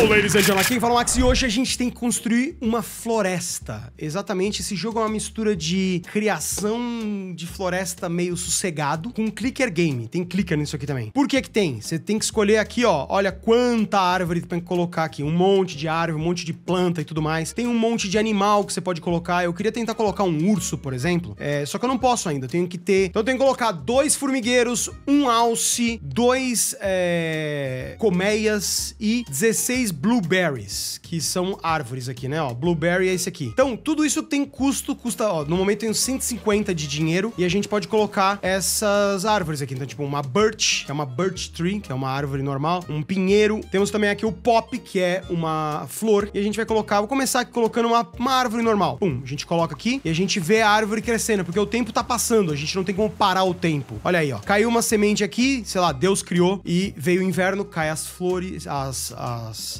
Hello, ladies and gentlemen. Aqui fala Max e hoje a gente tem que construir uma floresta. Exatamente, esse jogo é uma mistura de criação de floresta meio sossegado com clicker game. Tem clicker nisso aqui também. Por que que tem? Você tem que escolher aqui, ó. Olha quanta árvore tem que colocar aqui. Um monte de árvore, um monte de planta e tudo mais. Tem um monte de animal que você pode colocar. Eu queria tentar colocar um urso, por exemplo. É, só que eu não posso ainda. Eu tenho que ter... Então eu tenho que colocar dois formigueiros, um alce, dois é... colmeias e 16 esses blueberries, que são árvores aqui, né? Ó, blueberry é esse aqui. Então, tudo isso tem custo, custa, ó, no momento tem 150 de dinheiro e a gente pode colocar essas árvores aqui. Então, tipo, uma birch, que é uma birch tree, que é uma árvore normal, um pinheiro. Temos também aqui o pop, que é uma flor, e a gente vai colocar, vou começar aqui colocando uma, uma árvore normal. Pum, a gente coloca aqui e a gente vê a árvore crescendo, porque o tempo tá passando, a gente não tem como parar o tempo. Olha aí, ó. Caiu uma semente aqui, sei lá, Deus criou e veio o inverno, cai as flores, as, as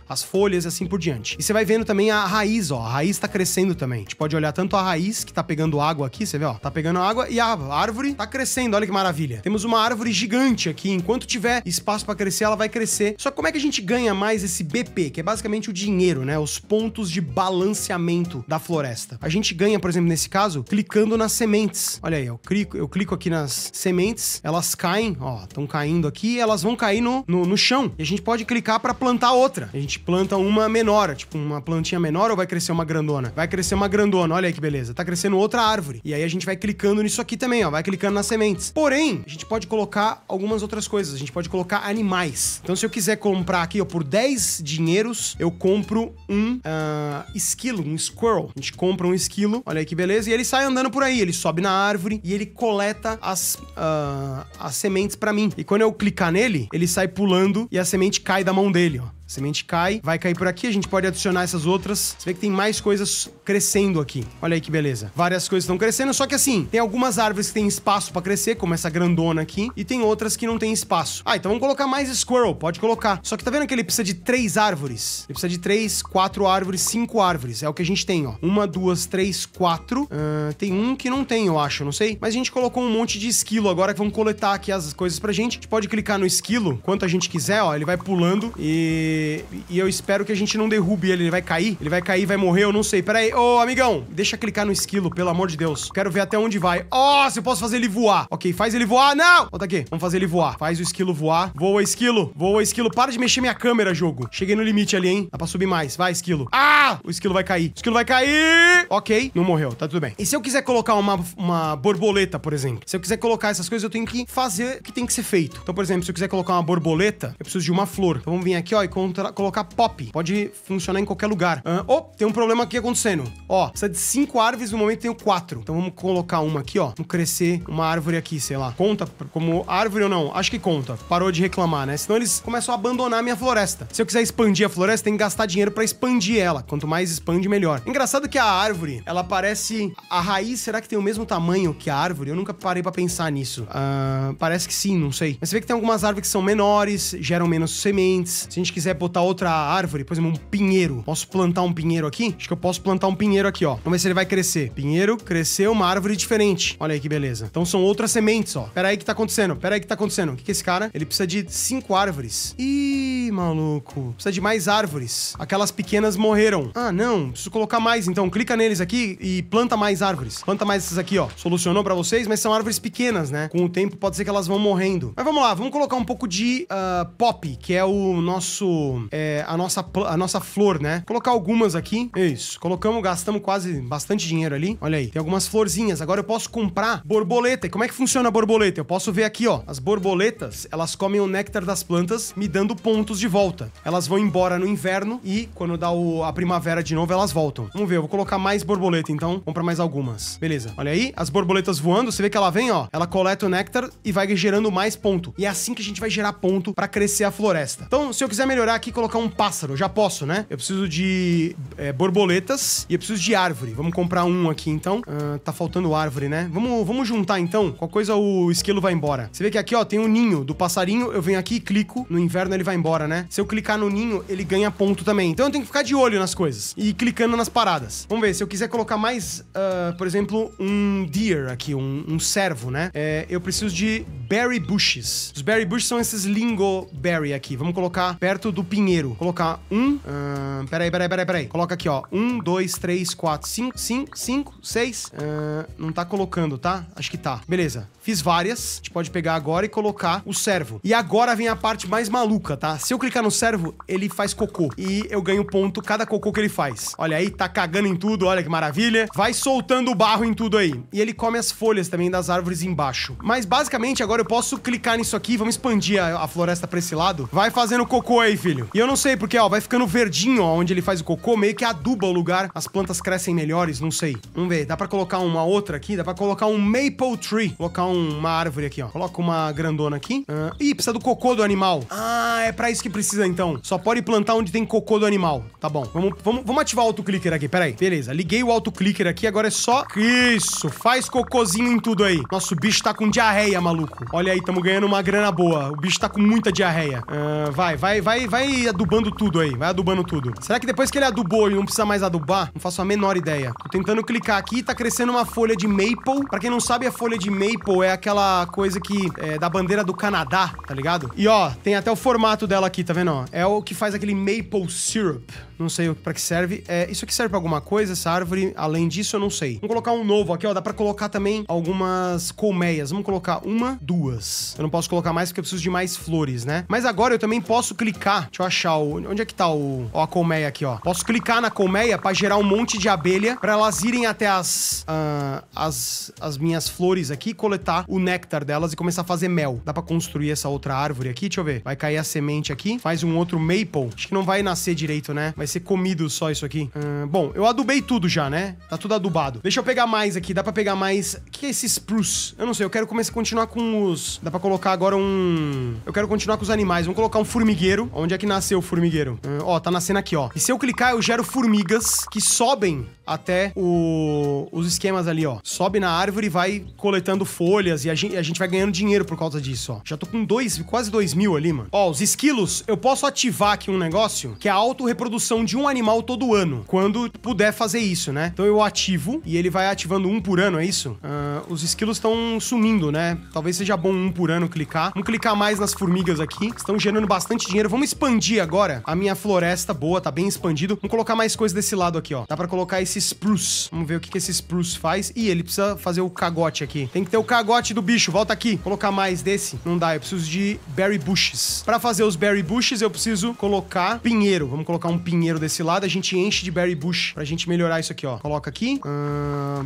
as folhas e assim por diante. E você vai vendo também a raiz, ó. A raiz tá crescendo também. A gente pode olhar tanto a raiz, que tá pegando água aqui, você vê, ó. Tá pegando água e a árvore tá crescendo. Olha que maravilha. Temos uma árvore gigante aqui. Enquanto tiver espaço para crescer, ela vai crescer. Só que como é que a gente ganha mais esse BP, que é basicamente o dinheiro, né? Os pontos de balanceamento da floresta. A gente ganha, por exemplo, nesse caso, clicando nas sementes. Olha aí, eu clico, eu clico aqui nas sementes, elas caem, ó, estão caindo aqui, elas vão cair no, no, no chão. E a gente pode clicar para plantar outra. A gente planta uma menor, tipo uma plantinha menor ou vai crescer uma grandona? Vai crescer uma grandona, olha aí que beleza. Tá crescendo outra árvore. E aí a gente vai clicando nisso aqui também, ó, vai clicando nas sementes. Porém, a gente pode colocar algumas outras coisas. A gente pode colocar animais. Então se eu quiser comprar aqui, ó, por 10 dinheiros, eu compro um uh, esquilo, um squirrel. A gente compra um esquilo, olha aí que beleza. E ele sai andando por aí, ele sobe na árvore e ele coleta as, uh, as sementes para mim. E quando eu clicar nele, ele sai pulando e a semente cai da mão dele, ó semente cai, vai cair por aqui, a gente pode adicionar essas outras. Você vê que tem mais coisas crescendo aqui. Olha aí que beleza. Várias coisas estão crescendo, só que assim, tem algumas árvores que tem espaço para crescer, como essa grandona aqui, e tem outras que não tem espaço. Ah, então vamos colocar mais squirrel, pode colocar. Só que tá vendo que ele precisa de três árvores? Ele precisa de três, quatro árvores, cinco árvores. É o que a gente tem, ó. Uma, duas, três, quatro. Uh, tem um que não tem, eu acho, não sei. Mas a gente colocou um monte de esquilo agora que vão coletar aqui as coisas pra gente. A gente pode clicar no esquilo, quanto a gente quiser, ó. Ele vai pulando e e, eu espero que a gente não derrube ele. Ele vai cair? Ele vai cair, vai morrer, eu não sei. Pera aí. Ô, oh, amigão, deixa clicar no esquilo, pelo amor de Deus. Quero ver até onde vai. Ó, oh, se eu posso fazer ele voar. Ok, faz ele voar. Não! Volta aqui. Vamos fazer ele voar. Faz o esquilo voar. Voa, esquilo. Voa, esquilo. Para de mexer minha câmera, jogo. Cheguei no limite ali, hein? Dá pra subir mais. Vai, esquilo. Ah! O esquilo vai cair. O esquilo vai cair! Ok, não morreu. Tá tudo bem. E se eu quiser colocar uma, uma borboleta, por exemplo? Se eu quiser colocar essas coisas, eu tenho que fazer o que tem que ser feito. Então, por exemplo, se eu quiser colocar uma borboleta, eu preciso de uma flor. Então, vamos vir aqui, ó, e com colocar pop. Pode funcionar em qualquer lugar. Uh, oh, tem um problema aqui acontecendo. Ó, precisa de cinco árvores, no momento tenho quatro. Então vamos colocar uma aqui, ó. Vamos crescer uma árvore aqui, sei lá. Conta como árvore ou não? Acho que conta. Parou de reclamar, né? Senão eles começam a abandonar a minha floresta. Se eu quiser expandir a floresta, tem que gastar dinheiro para expandir ela. Quanto mais expande, melhor. Engraçado que a árvore, ela parece... A raiz, será que tem o mesmo tamanho que a árvore? Eu nunca parei para pensar nisso. Uh, parece que sim, não sei. Mas você vê que tem algumas árvores que são menores, geram menos sementes. Se a gente quiser botar outra árvore, por exemplo, um pinheiro. Posso plantar um pinheiro aqui? Acho que eu posso plantar um pinheiro aqui, ó. Vamos ver se ele vai crescer. Pinheiro cresceu uma árvore diferente. Olha aí que beleza. Então são outras sementes, ó. Pera aí que tá acontecendo. Pera aí que tá acontecendo. O que que é esse cara? Ele precisa de cinco árvores. Ih, maluco. Precisa de mais árvores. Aquelas pequenas morreram. Ah, não. Preciso colocar mais, então. Clica neles aqui e planta mais árvores. Planta mais essas aqui, ó. Solucionou pra vocês, mas são árvores pequenas, né? Com o tempo pode ser que elas vão morrendo. Mas vamos lá. Vamos colocar um pouco de uh, pop, que é o nosso é, a, nossa, a nossa flor, né? Colocar algumas aqui. É isso. Colocamos, gastamos quase bastante dinheiro ali. Olha aí. Tem algumas florzinhas. Agora eu posso comprar borboleta. E como é que funciona a borboleta? Eu posso ver aqui, ó. As borboletas, elas comem o néctar das plantas, me dando pontos de volta. Elas vão embora no inverno e quando dá o, a primavera de novo, elas voltam. Vamos ver. Eu vou colocar mais borboleta, então. Comprar mais algumas. Beleza. Olha aí. As borboletas voando. Você vê que ela vem, ó. Ela coleta o néctar e vai gerando mais ponto. E é assim que a gente vai gerar ponto para crescer a floresta. Então, se eu quiser melhorar aqui e colocar um pássaro. já posso, né? Eu preciso de é, borboletas e eu preciso de árvore. Vamos comprar um aqui, então. Ah, tá faltando árvore, né? Vamos, vamos juntar, então. Qual coisa o esquilo vai embora. Você vê que aqui, ó, tem o um ninho do passarinho. Eu venho aqui e clico. No inverno ele vai embora, né? Se eu clicar no ninho, ele ganha ponto também. Então eu tenho que ficar de olho nas coisas e clicando nas paradas. Vamos ver, se eu quiser colocar mais, uh, por exemplo, um deer aqui, um, um servo, né? É, eu preciso de berry bushes. Os berry bushes são esses lingo berry aqui. Vamos colocar perto do do Pinheiro. Colocar um. Uh, peraí, peraí, peraí, peraí. Coloca aqui, ó. Um, dois, três, quatro, cinco, cinco, cinco, seis. Uh, não tá colocando, tá? Acho que tá. Beleza. Fiz várias. A gente pode pegar agora e colocar o servo. E agora vem a parte mais maluca, tá? Se eu clicar no servo, ele faz cocô. E eu ganho ponto cada cocô que ele faz. Olha aí, tá cagando em tudo. Olha que maravilha. Vai soltando o barro em tudo aí. E ele come as folhas também das árvores embaixo. Mas basicamente agora eu posso clicar nisso aqui. Vamos expandir a, a floresta pra esse lado. Vai fazendo cocô aí, filho filho. E eu não sei porque, ó, vai ficando verdinho, ó, onde ele faz o cocô, meio que aduba o lugar, as plantas crescem melhores, não sei. Vamos ver, dá pra colocar uma outra aqui? Dá pra colocar um maple tree. Colocar um, uma árvore aqui, ó. Coloca uma grandona aqui. Ah, ih, precisa do cocô do animal. Ah, é pra isso que precisa, então. Só pode plantar onde tem cocô do animal. Tá bom. Vamos, vamos, vamos ativar o autoclicker aqui, peraí. Beleza, liguei o autoclicker aqui, agora é só... Isso, faz cocôzinho em tudo aí. Nosso bicho tá com diarreia, maluco. Olha aí, tamo ganhando uma grana boa. O bicho tá com muita diarreia. Ah, vai, vai, vai, vai vai adubando tudo aí, vai adubando tudo. Será que depois que ele adubou ele não precisa mais adubar? Não faço a menor ideia. Tô tentando clicar aqui tá crescendo uma folha de maple. Pra quem não sabe, a folha de maple é aquela coisa que é da bandeira do Canadá, tá ligado? E ó, tem até o formato dela aqui, tá vendo? É o que faz aquele maple syrup não sei para que serve. É, isso aqui serve para alguma coisa, essa árvore, além disso, eu não sei. Vamos colocar um novo aqui, ó, dá para colocar também algumas colmeias. Vamos colocar uma, duas. Eu não posso colocar mais porque eu preciso de mais flores, né? Mas agora eu também posso clicar, deixa eu achar o... Onde é que tá o... Ó, a colmeia aqui, ó. Posso clicar na colmeia para gerar um monte de abelha para elas irem até as, uh, as, as minhas flores aqui, coletar o néctar delas e começar a fazer mel. Dá para construir essa outra árvore aqui, deixa eu ver. Vai cair a semente aqui, faz um outro maple. Acho que não vai nascer direito, né? ser comido só isso aqui. Hum, bom, eu adubei tudo já, né? Tá tudo adubado. Deixa eu pegar mais aqui. Dá pra pegar mais... O que é esse spruce? Eu não sei. Eu quero começar a continuar com os... Dá pra colocar agora um... Eu quero continuar com os animais. Vamos colocar um formigueiro. Onde é que nasceu o formigueiro? Hum, ó, tá nascendo aqui, ó. E se eu clicar, eu gero formigas que sobem até o... os esquemas ali, ó. Sobe na árvore e vai coletando folhas. E a gente, a gente vai ganhando dinheiro por causa disso, ó. Já tô com dois... Quase dois mil ali, mano. Ó, os esquilos. Eu posso ativar aqui um negócio que é a autorreprodução de um animal todo ano, quando puder fazer isso, né? Então eu ativo e ele vai ativando um por ano, é isso? Uh, os esquilos estão sumindo, né? Talvez seja bom um por ano clicar. Vamos clicar mais nas formigas aqui. Estão gerando bastante dinheiro. Vamos expandir agora a minha floresta. Boa, tá bem expandido. Vamos colocar mais coisa desse lado aqui, ó. Dá pra colocar esse spruce. Vamos ver o que, que esse spruce faz. Ih, ele precisa fazer o cagote aqui. Tem que ter o cagote do bicho. Volta aqui. Colocar mais desse. Não dá, eu preciso de berry bushes. Pra fazer os berry bushes, eu preciso colocar pinheiro. Vamos colocar um pinheiro dinheiro desse lado, a gente enche de berry bush pra gente melhorar isso aqui, ó. Coloca aqui,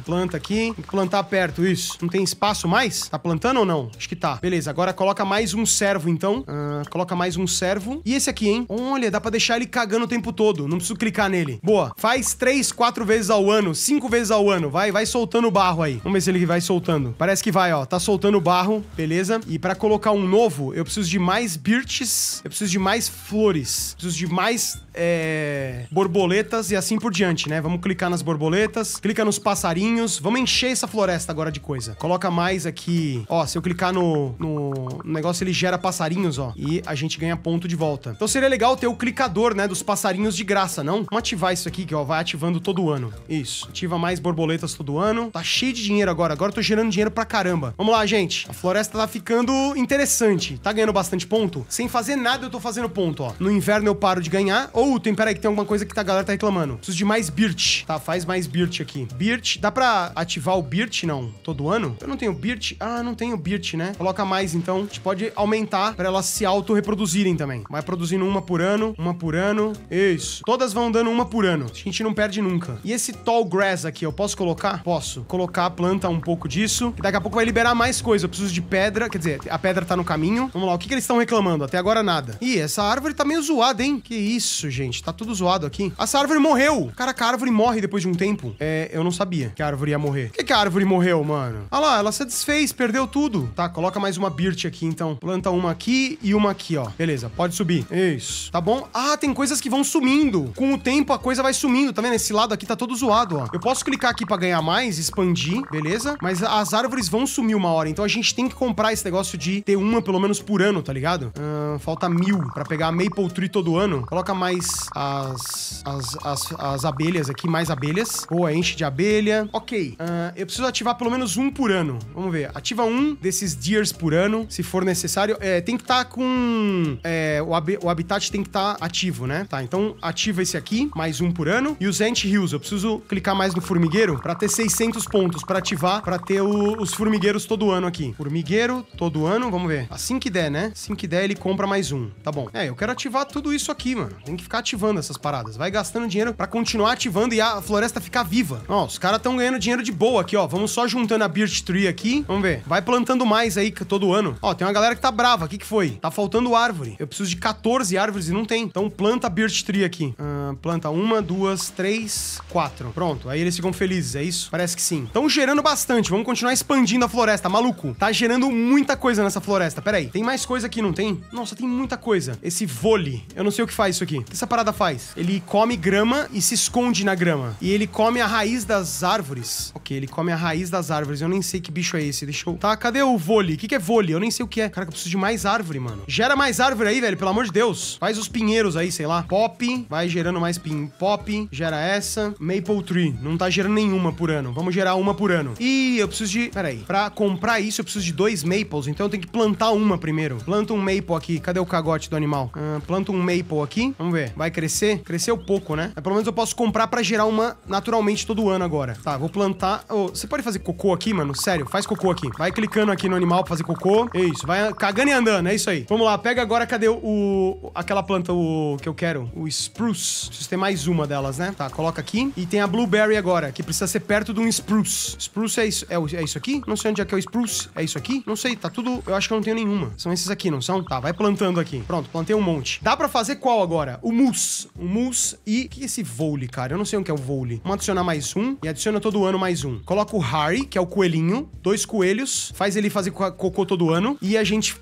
planta aqui, tem que plantar perto, isso. Não tem espaço mais? Tá plantando ou não? Acho que tá. Beleza, agora coloca mais um servo, então. coloca mais um servo. E esse aqui, hein? Olha, dá pra deixar ele cagando o tempo todo, não preciso clicar nele. Boa. Faz três, quatro vezes ao ano, cinco vezes ao ano. Vai, vai soltando o barro aí. Vamos ver se ele vai soltando. Parece que vai, ó. Tá soltando o barro, beleza? E pra colocar um novo, eu preciso de mais birches, eu preciso de mais flores, preciso de mais... É borboletas e assim por diante, né? Vamos clicar nas borboletas, clica nos passarinhos, vamos encher essa floresta agora de coisa. Coloca mais aqui, ó, se eu clicar no, no negócio ele gera passarinhos, ó, e a gente ganha ponto de volta. Então seria legal ter o clicador, né, dos passarinhos de graça, não? Vamos ativar isso aqui, que ó, vai ativando todo ano. Isso, ativa mais borboletas todo ano. Tá cheio de dinheiro agora, agora eu tô gerando dinheiro pra caramba. Vamos lá, gente. A floresta tá ficando interessante. Tá ganhando bastante ponto? Sem fazer nada eu tô fazendo ponto, ó. No inverno eu paro de ganhar. Ou, tem, peraí, que tem alguma coisa que tá, a galera tá reclamando. Preciso de mais Birch, tá? Faz mais Birch aqui. Birch, dá pra ativar o Birch, não? Todo ano? Eu não tenho Birch. Ah, não tenho Birch, né? Coloca mais, então. A gente pode aumentar pra elas se auto-reproduzirem também. Vai produzindo uma por ano, uma por ano. Isso. Todas vão dando uma por ano. A gente não perde nunca. E esse tall grass aqui, eu posso colocar? Posso. Colocar a planta um pouco disso. que daqui a pouco vai liberar mais coisa. Eu preciso de pedra. Quer dizer, a pedra tá no caminho. Vamos lá, o que, que eles estão reclamando? Até agora nada. Ih, essa árvore tá meio zoada, hein? Que isso, gente. Tá tudo tudo zoado aqui. Essa árvore morreu. Cara, que a árvore morre depois de um tempo. É, eu não sabia que a árvore ia morrer. Por que, que a árvore morreu, mano? Ah lá, ela se desfez, perdeu tudo. Tá, coloca mais uma birch aqui, então. Planta uma aqui e uma aqui, ó. Beleza, pode subir. Isso. Tá bom? Ah, tem coisas que vão sumindo. Com o tempo, a coisa vai sumindo. Tá vendo? Esse lado aqui tá todo zoado, ó. Eu posso clicar aqui pra ganhar mais, expandir, beleza? Mas as árvores vão sumir uma hora. Então a gente tem que comprar esse negócio de ter uma pelo menos por ano, tá ligado? falta mil pra pegar a Maple Tree todo ano. Coloca mais a as, as, as, as abelhas aqui, mais abelhas. Boa, enche de abelha. Ok. Uh, eu preciso ativar pelo menos um por ano. Vamos ver. Ativa um desses deers por ano, se for necessário. É, tem que estar tá com... É, o, o habitat tem que estar tá ativo, né? Tá, então ativa esse aqui, mais um por ano. E os Ant Hills, eu preciso clicar mais no formigueiro para ter 600 pontos para ativar, para ter o, os formigueiros todo ano aqui. Formigueiro todo ano, vamos ver. Assim que der, né? Assim que der, ele compra mais um. Tá bom. É, eu quero ativar tudo isso aqui, mano. Tem que ficar ativando essas paradas. Vai gastando dinheiro para continuar ativando e a floresta ficar viva. Ó, os caras estão ganhando dinheiro de boa aqui, ó. Vamos só juntando a Birch Tree aqui. Vamos ver. Vai plantando mais aí todo ano. Ó, tem uma galera que tá brava. O que que foi? Tá faltando árvore. Eu preciso de 14 árvores e não tem. Então planta a Birch Tree aqui. Ah, planta uma, duas, três, quatro. Pronto. Aí eles ficam felizes, é isso? Parece que sim. Estão gerando bastante. Vamos continuar expandindo a floresta. Maluco, tá gerando muita coisa nessa floresta. Pera aí. Tem mais coisa aqui, não tem? Nossa, tem muita coisa. Esse vôlei. Eu não sei o que faz isso aqui. O que essa parada faz? faz? Ele come grama e se esconde na grama. E ele come a raiz das árvores. Ok, ele come a raiz das árvores. Eu nem sei que bicho é esse. Deixa eu... Tá, cadê o vôlei? O que, que é vôlei? Eu nem sei o que é. Caraca, eu preciso de mais árvore, mano. Gera mais árvore aí, velho, pelo amor de Deus. Faz os pinheiros aí, sei lá. Pop, vai gerando mais pin. Pop, gera essa. Maple Tree. Não tá gerando nenhuma por ano. Vamos gerar uma por ano. E eu preciso de... Pera aí. Pra comprar isso, eu preciso de dois maples. Então eu tenho que plantar uma primeiro. Planta um maple aqui. Cadê o cagote do animal? Ah, planta um maple aqui. Vamos ver. Vai crescer crescer. Cresceu pouco, né? Mas pelo menos eu posso comprar pra gerar uma naturalmente todo ano agora. Tá, vou plantar... Oh, você pode fazer cocô aqui, mano? Sério, faz cocô aqui. Vai clicando aqui no animal pra fazer cocô. É isso, vai cagando e andando, é isso aí. Vamos lá, pega agora, cadê o... aquela planta o, que eu quero? O spruce. Preciso ter mais uma delas, né? Tá, coloca aqui. E tem a blueberry agora, que precisa ser perto de um spruce. Spruce é isso, é, é isso aqui? Não sei onde é que é o spruce. É isso aqui? Não sei, tá tudo... Eu acho que eu não tenho nenhuma. São esses aqui, não são? Tá, vai plantando aqui. Pronto, plantei um monte. Dá pra fazer qual agora? O mousse um mousse e... O que é esse vole, cara? Eu não sei o que é o vole. Vamos adicionar mais um e adiciona todo ano mais um. Coloca o Harry, que é o coelhinho, dois coelhos, faz ele fazer cocô todo ano e a gente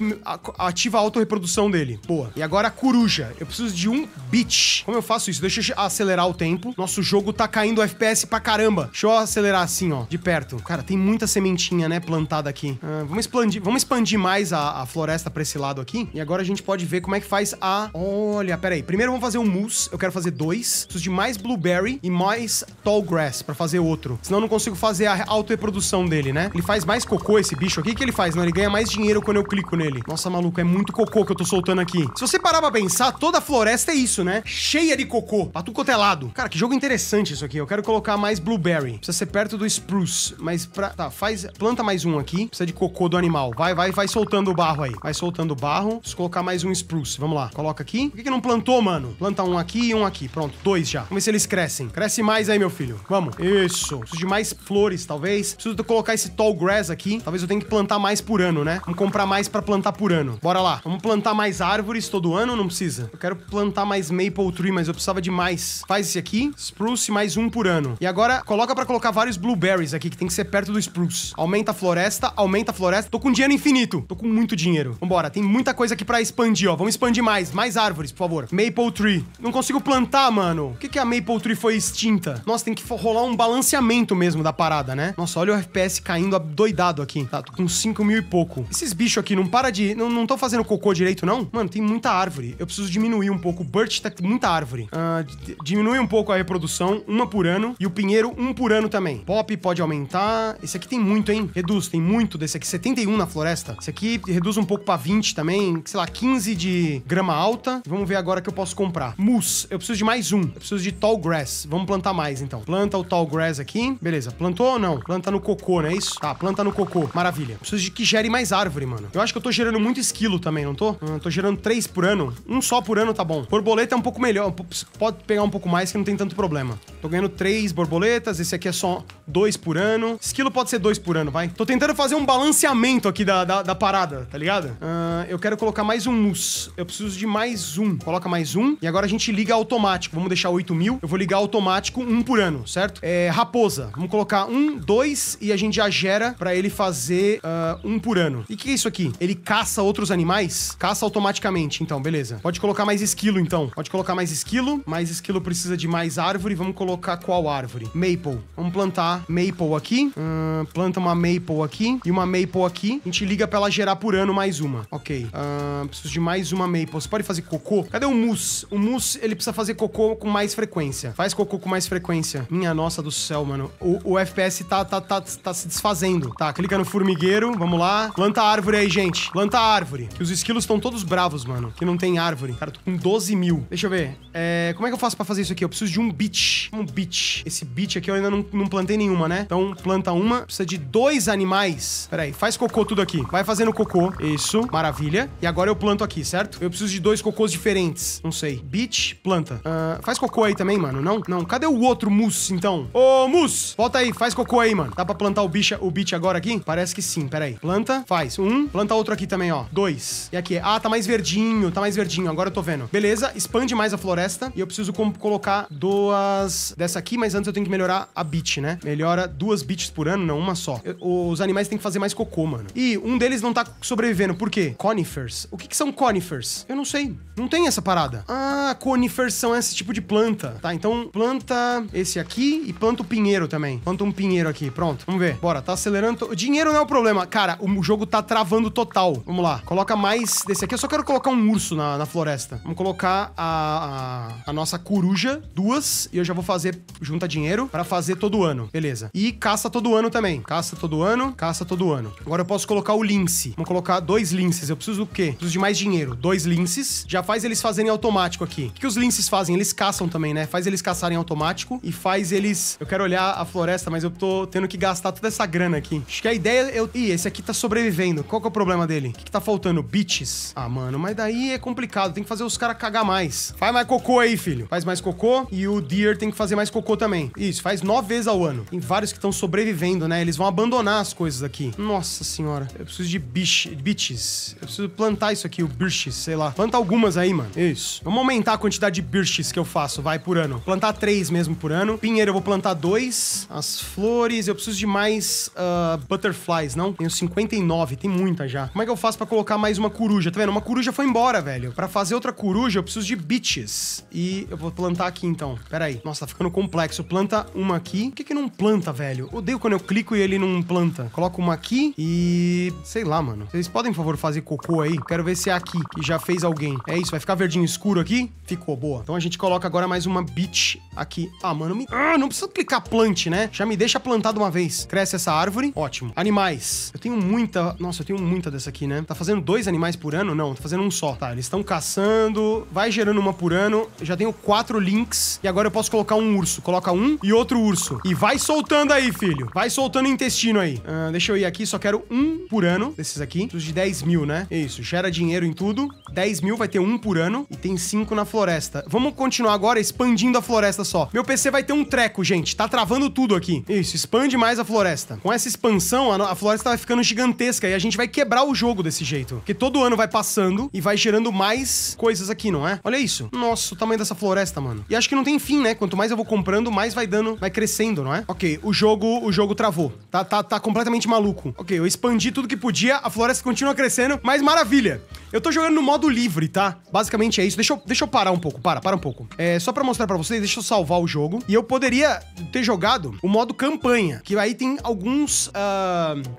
ativa a autorreprodução dele. Boa. E agora a coruja. Eu preciso de um bitch. Como eu faço isso? Deixa eu acelerar o tempo. Nosso jogo tá caindo FPS pra caramba. Deixa eu acelerar assim, ó, de perto. Cara, tem muita sementinha, né, plantada aqui. Ah, vamos expandir, vamos expandir mais a, a floresta pra esse lado aqui. E agora a gente pode ver como é que faz a... Olha, peraí. Primeiro vamos fazer um mousse eu quero fazer dois. Preciso de mais blueberry e mais tall grass pra fazer outro. Senão eu não consigo fazer a auto-reprodução dele, né? Ele faz mais cocô, esse bicho aqui. O que ele faz? Não, ele ganha mais dinheiro quando eu clico nele. Nossa, maluco, é muito cocô que eu tô soltando aqui. Se você parar pra pensar, toda a floresta é isso, né? Cheia de cocô. Pra tudo cotelado. É Cara, que jogo interessante isso aqui. Eu quero colocar mais blueberry. Precisa ser perto do spruce. Mas pra... Tá, faz... Planta mais um aqui. Precisa de cocô do animal. Vai, vai, vai soltando o barro aí. Vai soltando o barro. Preciso colocar mais um spruce. Vamos lá. Coloca aqui. Por que, que não plantou, mano? Planta um aqui aqui e um aqui. Pronto, dois já. Vamos ver se eles crescem. Cresce mais aí, meu filho. Vamos. Isso. Preciso de mais flores, talvez. Preciso colocar esse tall grass aqui. Talvez eu tenha que plantar mais por ano, né? Vamos comprar mais para plantar por ano. Bora lá. Vamos plantar mais árvores todo ano? Não precisa. Eu quero plantar mais maple tree, mas eu precisava de mais. Faz esse aqui. Spruce, mais um por ano. E agora, coloca para colocar vários blueberries aqui, que tem que ser perto do spruce. Aumenta a floresta, aumenta a floresta. Tô com dinheiro infinito. Tô com muito dinheiro. Vambora. Tem muita coisa aqui para expandir, ó. Vamos expandir mais. Mais árvores, por favor. Maple tree. Não consigo consigo plantar, mano. O que, que a Maple Tree foi extinta? Nossa, tem que rolar um balanceamento mesmo da parada, né? Nossa, olha o FPS caindo doidado aqui. Tá, tô com 5 mil e pouco. Esses bichos aqui não para de... Não, não tão fazendo cocô direito, não? Mano, tem muita árvore. Eu preciso diminuir um pouco. O Birch tá com muita árvore. Uh, diminui um pouco a reprodução, uma por ano. E o pinheiro, um por ano também. Pop pode aumentar. Esse aqui tem muito, hein? Reduz, tem muito desse aqui. 71 na floresta. Esse aqui reduz um pouco pra 20 também. Sei lá, 15 de grama alta. Vamos ver agora que eu posso comprar. Mousse. Eu preciso de mais um. Eu preciso de tall grass. Vamos plantar mais, então. Planta o tall grass aqui. Beleza. Plantou ou não? Planta no cocô, não é isso? Tá, planta no cocô. Maravilha. Preciso de que gere mais árvore, mano. Eu acho que eu tô gerando muito esquilo também, não tô? Hum, tô gerando três por ano. Um só por ano tá bom. Borboleta é um pouco melhor. Pode pegar um pouco mais que não tem tanto problema. Tô ganhando três borboletas. Esse aqui é só dois por ano. Esquilo pode ser dois por ano, vai. Tô tentando fazer um balanceamento aqui da, da, da parada, tá ligado? Hum, eu quero colocar mais um mus. Eu preciso de mais um. Coloca mais um. E agora a gente liga liga automático. Vamos deixar 8 mil. Eu vou ligar automático um por ano, certo? É, raposa. Vamos colocar um, dois e a gente já gera para ele fazer uh, um por ano. E o que é isso aqui? Ele caça outros animais? Caça automaticamente, então, beleza. Pode colocar mais esquilo, então. Pode colocar mais esquilo. Mais esquilo precisa de mais árvore. Vamos colocar qual árvore? Maple. Vamos plantar maple aqui. Uh, planta uma maple aqui e uma maple aqui. A gente liga pra ela gerar por ano mais uma. Ok. Uh, preciso de mais uma maple. Você pode fazer cocô? Cadê o mousse? O mousse, ele ele precisa fazer cocô com mais frequência. Faz cocô com mais frequência. Minha nossa do céu, mano. O, o FPS tá, tá, tá, tá se desfazendo. Tá, clica no formigueiro. Vamos lá. Planta a árvore aí, gente. Planta a árvore. Que os esquilos estão todos bravos, mano. Que não tem árvore. Cara, tô com 12 mil. Deixa eu ver. É, como é que eu faço pra fazer isso aqui? Eu preciso de um beat. Um beat. Esse beat aqui eu ainda não, não plantei nenhuma, né? Então, planta uma. Precisa de dois animais. Pera aí. Faz cocô tudo aqui. Vai fazendo cocô. Isso. Maravilha. E agora eu planto aqui, certo? Eu preciso de dois cocôs diferentes. Não sei. Beat planta. Ah, faz cocô aí também, mano, não? Não, cadê o outro mousse, então? Ô, mousse, volta aí, faz cocô aí, mano. Dá pra plantar o bicho, o bit, agora aqui? Parece que sim, peraí. Planta, faz. Um, planta outro aqui também, ó. Dois. E aqui, é, ah, tá mais verdinho, tá mais verdinho, agora eu tô vendo. Beleza, expande mais a floresta e eu preciso colocar duas dessa aqui, mas antes eu tenho que melhorar a bit, né? Melhora duas bits por ano, não uma só. Eu, os animais têm que fazer mais cocô, mano. E um deles não tá sobrevivendo, por quê? Conifers. O que que são conifers? Eu não sei. Não tem essa parada. Ah, conifers conifers são é esse tipo de planta, tá? Então, planta esse aqui e planta o pinheiro também. Planta um pinheiro aqui, pronto. Vamos ver. Bora, tá acelerando. O dinheiro não é o problema. Cara, o jogo tá travando total. Vamos lá. Coloca mais desse aqui. Eu só quero colocar um urso na, na floresta. Vamos colocar a, a, a, nossa coruja, duas, e eu já vou fazer junta dinheiro para fazer todo ano. Beleza. E caça todo ano também. Caça todo ano, caça todo ano. Agora eu posso colocar o lince. Vamos colocar dois linces. Eu preciso do quê? Preciso de mais dinheiro. Dois linces. Já faz eles fazerem automático aqui. O que os os linces fazem? Eles caçam também, né? Faz eles caçarem automático e faz eles... Eu quero olhar a floresta, mas eu tô tendo que gastar toda essa grana aqui. Acho que a ideia é... Eu... Ih, esse aqui tá sobrevivendo. Qual que é o problema dele? O que, que tá faltando? Bitches. Ah, mano, mas daí é complicado. Tem que fazer os caras cagar mais. Faz mais cocô aí, filho. Faz mais cocô e o deer tem que fazer mais cocô também. Isso, faz nove vezes ao ano. Tem vários que estão sobrevivendo, né? Eles vão abandonar as coisas aqui. Nossa senhora. Eu preciso de biche, bitches. Eu preciso plantar isso aqui, o birches, sei lá. Planta algumas aí, mano. Isso. Vamos aumentar a quantidade quantidade de birches que eu faço, vai, por ano. Plantar três mesmo por ano. Pinheiro eu vou plantar dois. As flores, eu preciso de mais uh, butterflies, não? Tenho 59, tem muita já. Como é que eu faço para colocar mais uma coruja? Tá vendo? Uma coruja foi embora, velho. Para fazer outra coruja, eu preciso de beaches. E eu vou plantar aqui, então. Pera aí. Nossa, tá ficando complexo. Planta uma aqui. Por que que não planta, velho? Odeio quando eu clico e ele não planta. Coloco uma aqui e... Sei lá, mano. Vocês podem, por favor, fazer cocô aí? Quero ver se é aqui que já fez alguém. É isso, vai ficar verdinho escuro aqui? Ficou boa. Então a gente coloca agora mais uma beach aqui. Ah, mano, me... ah, não precisa clicar plante, né? Já me deixa plantado uma vez. Cresce essa árvore. Ótimo. Animais. Eu tenho muita... Nossa, eu tenho muita dessa aqui, né? Tá fazendo dois animais por ano? Não, tá fazendo um só. Tá, eles estão caçando. Vai gerando uma por ano. Eu já tenho quatro links. E agora eu posso colocar um urso. Coloca um e outro urso. E vai soltando aí, filho. Vai soltando intestino aí. Ah, deixa eu ir aqui. Só quero um por ano desses aqui. Preciso de 10 mil, né? Isso. Gera dinheiro em tudo. 10 mil vai ter um por ano. E tem cinco na floresta floresta. Vamos continuar agora expandindo a floresta só. Meu PC vai ter um treco, gente. Tá travando tudo aqui. Isso, expande mais a floresta. Com essa expansão, a, a floresta vai ficando gigantesca e a gente vai quebrar o jogo desse jeito. Porque todo ano vai passando e vai gerando mais coisas aqui, não é? Olha isso. Nossa, o tamanho dessa floresta, mano. E acho que não tem fim, né? Quanto mais eu vou comprando, mais vai dando, vai crescendo, não é? Ok, o jogo, o jogo travou. Tá, tá, tá completamente maluco. Ok, eu expandi tudo que podia, a floresta continua crescendo, mas maravilha. Eu tô jogando no modo livre, tá? Basicamente é isso. Deixa eu, deixa eu parar um pouco pouco, para, para um pouco. É, só para mostrar para vocês, deixa eu salvar o jogo. E eu poderia ter jogado o modo campanha, que aí tem alguns uh,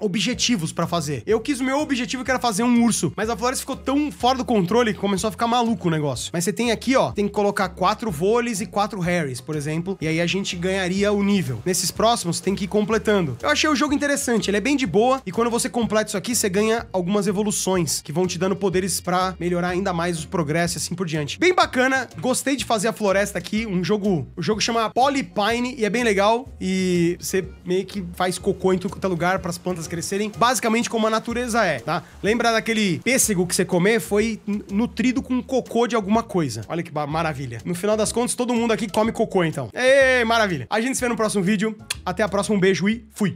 objetivos para fazer. Eu quis o meu objetivo, que era fazer um urso, mas a Flores ficou tão fora do controle que começou a ficar maluco o negócio. Mas você tem aqui, ó, tem que colocar quatro voles e quatro Harrys, por exemplo, e aí a gente ganharia o nível. Nesses próximos, tem que ir completando. Eu achei o jogo interessante, ele é bem de boa, e quando você completa isso aqui, você ganha algumas evoluções, que vão te dando poderes para melhorar ainda mais os progressos e assim por diante. Bem bacana, Gostei de fazer a floresta aqui, um jogo, o jogo chama Polypine e é bem legal e você meio que faz cocô em tudo é lugar para as plantas crescerem, basicamente como a natureza é, tá? Lembra daquele pêssego que você comer foi nutrido com cocô de alguma coisa. Olha que maravilha. No final das contas, todo mundo aqui come cocô então. Ei, maravilha. A gente se vê no próximo vídeo. Até a próxima, um beijo e fui.